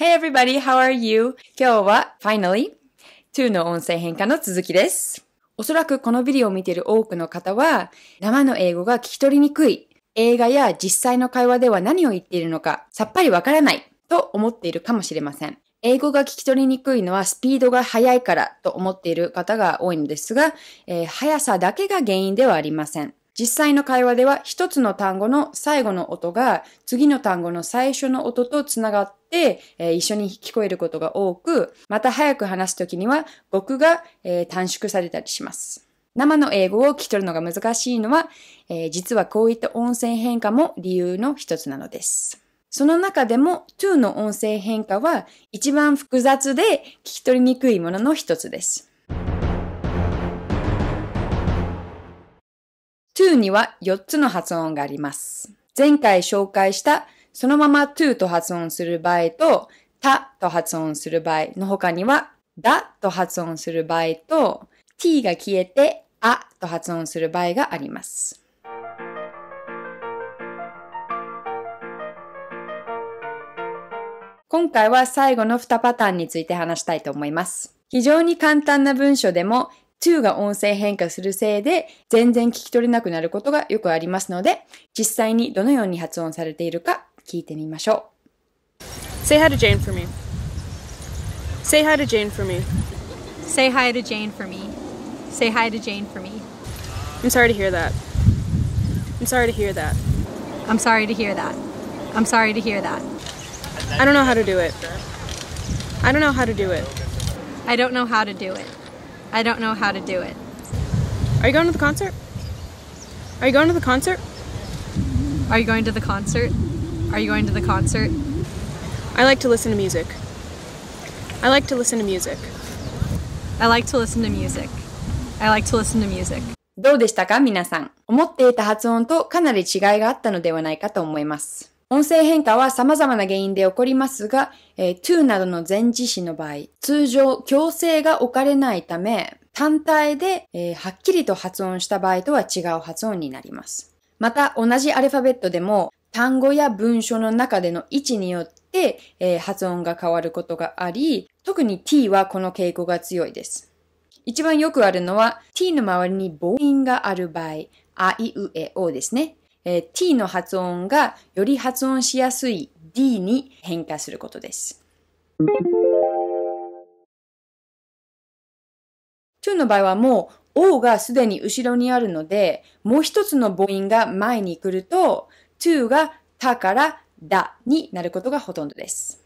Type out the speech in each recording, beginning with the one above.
Hey everybody, how are you? 今日は finally to の音声変化の続きです。おそらくこのビデオを見ている多くの方は生の英語が聞き取りにくい、映画や実際の会話では何を言っているのかさっぱりわからないと思っているかもしれません。英語が聞き取りにくいのはスピードが速いからと思っている方が多いのですが、えー、速さだけが原因ではありません。実際の会話では一つの単語の最後の音が次の単語の最初の音とつながっ、えー、一緒に聞こえることが多く、また早く話すときには語句が、えー、短縮されたりします。生の英語を聞き取るのが難しいのは、えー、実はこういった音声変化も理由の一つなのです。その中でも to の音声変化は一番複雑で聞き取りにくいものの一つです。to には4つの発音があります。前回紹介したそのまま to と発音する場合と、たと発音する場合の他には、だと発音する場合と、t が消えて、あと発音する場合があります。今回は最後の2パターンについて話したいと思います。非常に簡単な文章でも to が音声変化するせいで全然聞き取れなくなることがよくありますので、実際にどのように発音されているか Say hi to Jane for me Say hi to Jane for me Say hi to Jane for me Say hi to Jane for me I'm sorry to hear that I'm sorry to hear that I'm sorry to hear that I'm sorry to hear that I don't know how to do it I don't know how to do it I don't know how to do it I don't know how to do it Are you going to the concert? Are you going to the concert? Are you going to the concert? Are you going to the concert? I like to listen to music. I like to listen to music. I like to listen to music. I like to listen to music. どうでしたか皆さん。思っていた発音とかなり違いがあったのではないかと思います。音声変化は様々な原因で起こりますが、えー、to などの前置詞の場合、通常強制が置かれないため、単体で、えー、はっきりと発音した場合とは違う発音になります。また同じアルファベットでも単語や文章の中での位置によって、えー、発音が変わることがあり、特に t はこの傾向が強いです。一番よくあるのは t の周りに母音がある場合、あいうえおですね、えー、t の発音がより発音しやすい d に変化することです。to の場合はもう o がすでに後ろにあるので、もう一つの母音が前に来ると、to がたからだになることがほとんどです。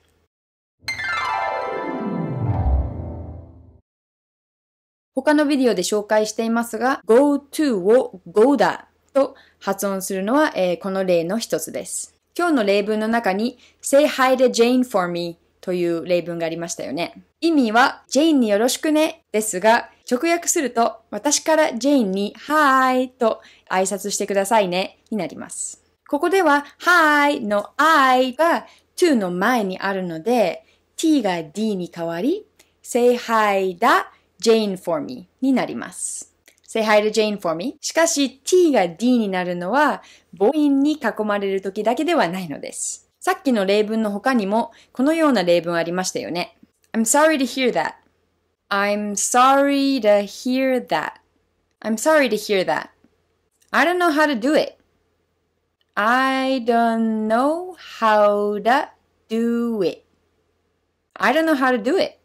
他のビデオで紹介していますが、go to を go だと発音するのは、えー、この例の一つです。今日の例文の中に say hi to Jane for me という例文がありましたよね。意味は Jane によろしくねですが、直訳すると私から Jane に hi と挨拶してくださいねになります。ここでは Hi の I が to の前にあるので t が d に変わり Say hi だ Jane for me になります。Say hi to Jane for me しかし t が d になるのは母音に囲まれる時だけではないのです。さっきの例文の他にもこのような例文ありましたよね。I'm sorry to hear that. I'm sorry to hear that. I'm sorry to hear that. I don't know how to do it. I don't know how to do it. I don't know how to do it.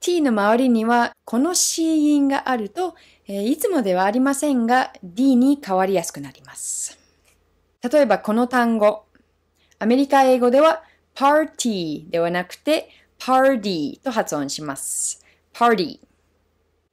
t の周りにはこの c 音があると、えいつもではありませんが d に変わりやすくなります。例えばこの単語。アメリカ英語ではパーティーではなくてパーティーと発音します。パーティー。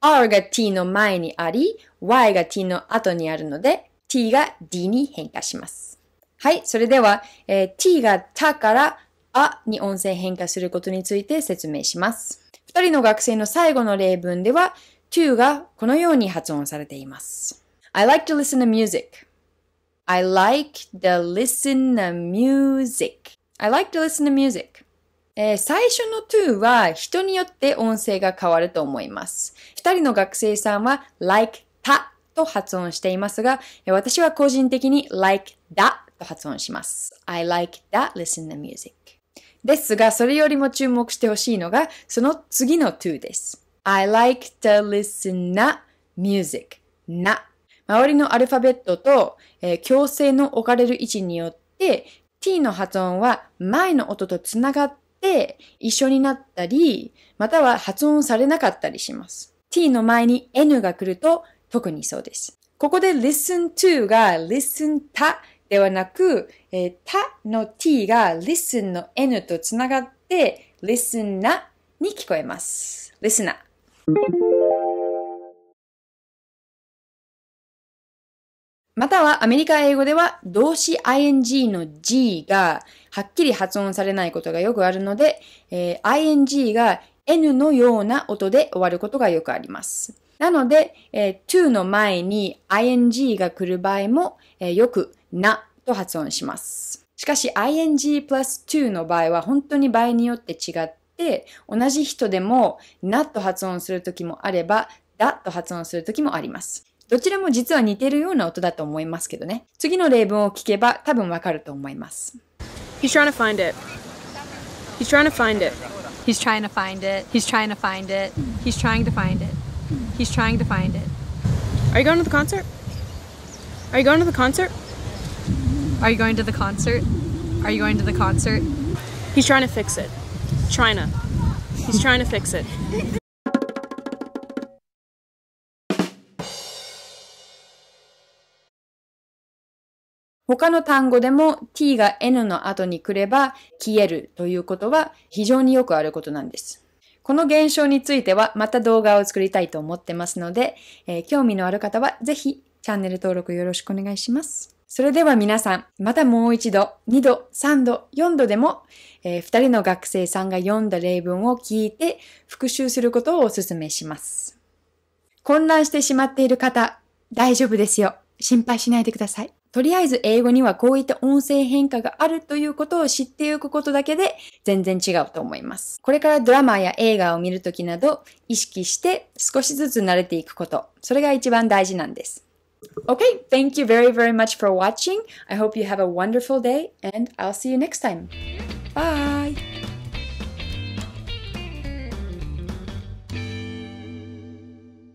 r が t の前にあり、y が t の後にあるので t が d に変化します。はい、それでは、えー、t がたからあに音声変化することについて説明します。二人の学生の最後の例文では to がこのように発音されています。I like to listen to music.I like to listen to music.I like to listen to music. えー、最初の to は人によって音声が変わると思います。二人の学生さんは like たと発音していますが、私は個人的に like だと発音します。I like that listen t music. ですが、それよりも注目してほしいのが、その次の to です。I like to listen to music. な。周りのアルファベットと、えー、強制の置かれる位置によって、t の発音は前の音とつながって一緒になったり、または発音されなかったりします。t の前に n が来ると特にそうです。ここで listen to が listen たではなく、えー、たの t が listen の n とつながって、listen なに聞こえます。listen またはアメリカ英語では動詞 ing の g がはっきり発音されないことがよくあるので、えー、ing が n のような音で終わることがよくあります。なので、えー、to の前に ing が来る場合も、えー、よくなと発音します。しかし ing plus to の場合は本当に場合によって違って、同じ人でもなと発音するときもあれば、だと発音するときもあります。どちらも実は似てるような音だと思いますけどね。次の例文を聞けば多分わかると思います。He's trying to find it. He's trying to find it. He's trying to find it. He's trying to find it. He's trying to find it. He's trying to find it. Are you going to the concert? Are you going to the concert? Are you going to the concert? Are you going to the concert? He's trying to fix it. c h i n a He's trying to fix it. 他の単語でも t が n の後に来れば消えるということは非常によくあることなんです。この現象についてはまた動画を作りたいと思ってますので、えー、興味のある方はぜひチャンネル登録よろしくお願いします。それでは皆さん、またもう一度、2度、3度、4度でも、えー、人の学生さんが読んだ例文を聞いて復習することをお勧めします。混乱してしまっている方、大丈夫ですよ。心配しないでください。とりあえず英語にはこういった音声変化があるということを知っておくことだけで全然違うと思います。これからドラマや映画を見るときなど意識して少しずつ慣れていくこと。それが一番大事なんです。Okay, thank you very, very much for watching. I hope you have a wonderful day and I'll see you next time. Bye!